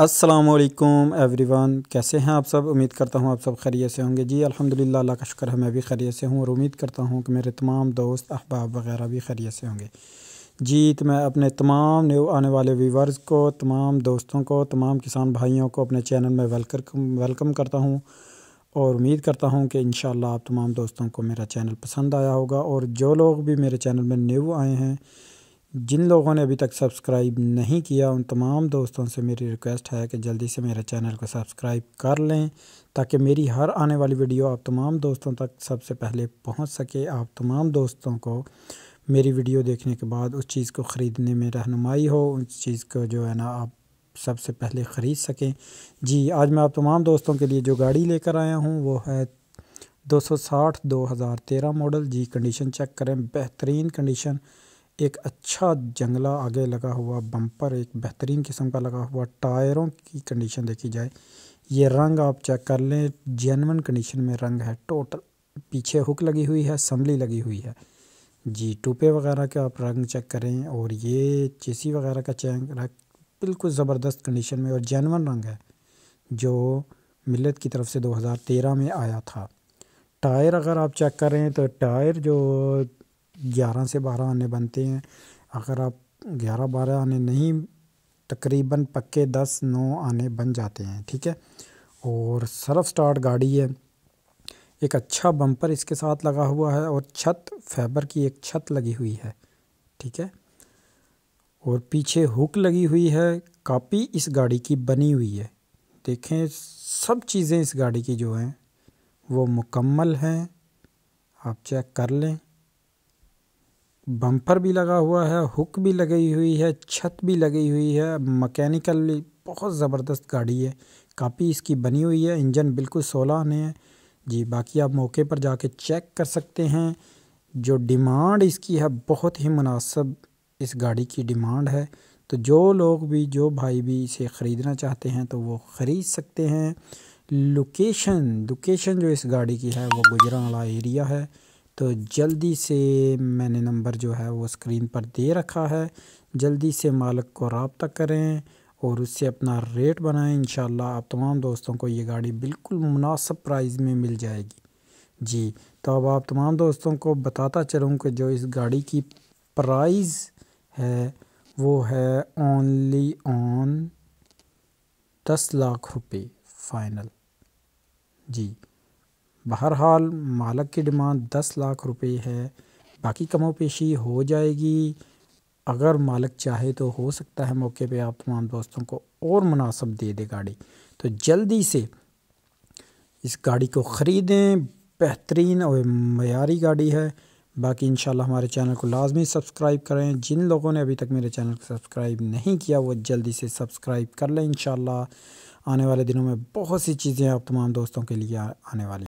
every everyone कैसे हैं आप सब उम्मीद करता हूँ आप सब खैरियत से होंगे जी अल्हम्दुलिल्लाह अल्लाह का शुक्र है मैं भी खैरियत से हूँ और उम्मीद करता हूँ कि मेरे तमाम दोस्त अहबाब वगैरह भी खैरियत से होंगे जी तो मैं अपने तमाम न्यू आने वाले व्यूवर्स को तमाम दोस्तों को तमाम किसान भाइयों को अपने चैनल में वेलकम वेलकम करता हूँ और उम्मीद करता हूँ कि इन आप तमाम दोस्तों को मेरा चैनल पसंद आया होगा और जो लोग भी मेरे चैनल में न्यू आए हैं जिन लोगों ने अभी तक सब्सक्राइब नहीं किया उन तमाम दोस्तों से मेरी रिक्वेस्ट है कि जल्दी से मेरे चैनल को सब्सक्राइब कर लें ताकि मेरी हर आने वाली वीडियो आप तमाम दोस्तों तक सबसे पहले पहुंच सके आप तमाम दोस्तों को मेरी वीडियो देखने के बाद उस चीज़ को ख़रीदने में रहनुमाई हो उस चीज़ को जो है ना आप सबसे पहले ख़रीद सकें जी आज मैं आप तमाम दोस्तों के लिए जो गाड़ी लेकर आया हूँ वो है 260 2013 मॉडल जी कंडीशन चेक करें बेहतरीन कंडीशन एक अच्छा जंगला आगे लगा हुआ बम्पर एक बेहतरीन किस्म का लगा हुआ टायरों की कंडीशन देखी जाए ये रंग आप चेक कर लें जेनवन कंडीशन में रंग है टोटल पीछे हुक लगी हुई है संभली लगी हुई है जी टूपे वगैरह का आप रंग चेक करें और ये चेसी वगैरह का चेंग बिल्कुल ज़बरदस्त कंडीशन में और जेनवन रंग है जो मिलत की तरफ से 2013 में आया था टायर अगर आप चेक करें तो टायर जो ग्यारह से बारह आने बनते हैं अगर आप ग्यारह बारह आने नहीं तकरीबन पक्के दस नौ आने बन जाते हैं ठीक है और सर्फ स्टार्ट गाड़ी है एक अच्छा बम्पर इसके साथ लगा हुआ है और छत फैबर की एक छत लगी हुई है ठीक है और पीछे हुक लगी हुई है कापी इस गाड़ी की बनी हुई है देखें सब चीज़ें इस गाड़ी की जो हैं वो मुकम्मल हैं आप चेक कर लें बम्पर भी लगा हुआ है हुक भी लगी हुई है छत भी लगी हुई है मकैनिकल बहुत ज़बरदस्त गाड़ी है काफ़ी इसकी बनी हुई है इंजन बिल्कुल सोलह आने है जी बाकी आप मौके पर जाके चेक कर सकते हैं जो डिमांड इसकी है बहुत ही मुनासब इस गाड़ी की डिमांड है तो जो लोग भी जो भाई भी इसे ख़रीदना चाहते हैं तो वो ख़रीद सकते हैं लोकेशन लोकेशन जो इस गाड़ी की है वो गुजरांवाला एरिया है तो जल्दी से मैंने नंबर जो है वो स्क्रीन पर दे रखा है जल्दी से मालिक को रबता करें और उससे अपना रेट बनाएं इन आप तमाम दोस्तों को ये गाड़ी बिल्कुल मुनासब प्राइस में मिल जाएगी जी तो अब आप तमाम दोस्तों को बताता चलूँ कि जो इस गाड़ी की प्राइस है वो है ओनली ऑन दस लाख रुपए फाइनल जी बहरहाल मालक की डिमांड दस लाख रुपए है बाकी कमो पेशी हो जाएगी अगर मालक चाहे तो हो सकता है मौके पे आप तमाम दोस्तों को और मुनासब दे दे गाड़ी तो जल्दी से इस गाड़ी को ख़रीदें बेहतरीन और मयारी गाड़ी है बाकी इन हमारे चैनल को लाजमी सब्सक्राइब करें जिन लोगों ने अभी तक मेरे चैनल को सब्सक्राइब नहीं किया वो जल्दी से सब्सक्राइब कर लें इन आने वाले दिनों में बहुत सी चीज़ें आप तमाम दोस्तों के लिए आने वाली